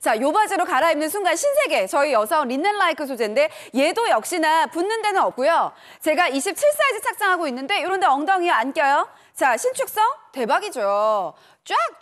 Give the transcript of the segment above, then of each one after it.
자, 요 바지로 갈아입는 순간 신세계 저희 여성 린넨라이크 소재인데 얘도 역시나 붙는 데는 없고요. 제가 27 사이즈 착장하고 있는데 이런데 엉덩이에 안 껴요. 자, 신축성 대박이죠. 쫙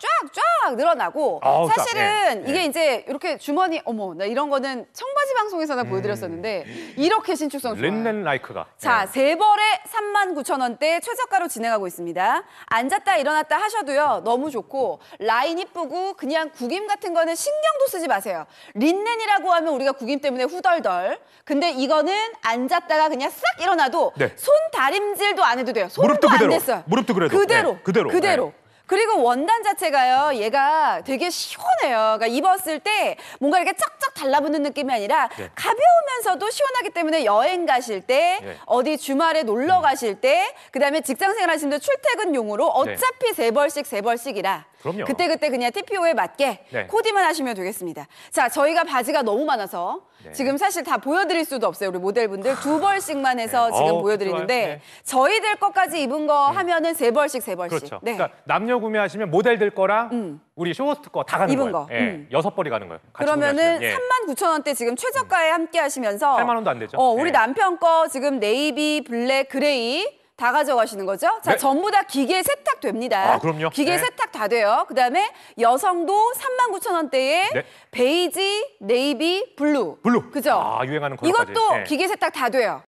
팍 늘어나고 아우, 사실은 네, 이게 예. 이제 이렇게 주머니 어머 나 이런 거는 청바지 방송에서나 음. 보여드렸었는데 이렇게 신축성 좋 린넨 라이크가. 자, 예. 세 벌에 3만 9천 원대 최저가로 진행하고 있습니다. 앉았다 일어났다 하셔도요 너무 좋고 라인 이쁘고 그냥 구김 같은 거는 신경도 쓰지 마세요. 린넨이라고 하면 우리가 구김 때문에 후덜덜. 근데 이거는 앉았다가 그냥 싹 일어나도 네. 손 다림질도 안 해도 돼요. 손도 안 냈어요. 무릎도 그래도. 그대로. 네, 그대로. 그대로. 네. 그리고 원단 자체가요, 얘가 되게 시원해요. 그러니까 입었을 때 뭔가 이렇게 쫙쫙 달라붙는 느낌이 아니라 네. 가벼우면서도 시원하기 때문에 여행 가실 때, 네. 어디 주말에 놀러 음. 가실 때, 그 다음에 직장 생활 하시는데 출퇴근용으로 네. 어차피 세 벌씩 세 벌씩이라 그럼요. 그때그때 그냥 TPO에 맞게 네. 코디만 하시면 되겠습니다. 자, 저희가 바지가 너무 많아서 네. 지금 사실 다 보여드릴 수도 없어요. 우리 모델분들 두 아, 벌씩만 해서 네. 지금 어 보여드리는데 네. 저희들 것까지 입은 거 네. 하면은 세 벌씩 세 벌씩. 그렇죠. 네. 그러니까 남녀 구매하시면 모델들 거랑 음. 우리 쇼호스트 거 다 가는 입은 거예요. 거. 예, 음. 여섯 벌이 가는 거예요. 그러면은 예. 3만 9천 원대 지금 최저가에 음. 함께 하시면서 8만 원도 안 되죠. 어, 우리 예. 남편 거 지금 네이비, 블랙, 그레이 다 가져가시는 거죠? 자, 네. 전부 다 기계 세탁됩니다. 아, 그럼요. 기계 네. 세탁 다 돼요. 그다음에 여성도 3만 9천 원대에 네. 베이지, 네이비, 블루. 블루. 그죠? 아, 유행하는 컬러까지. 이것도 네. 기계 세탁 다 돼요.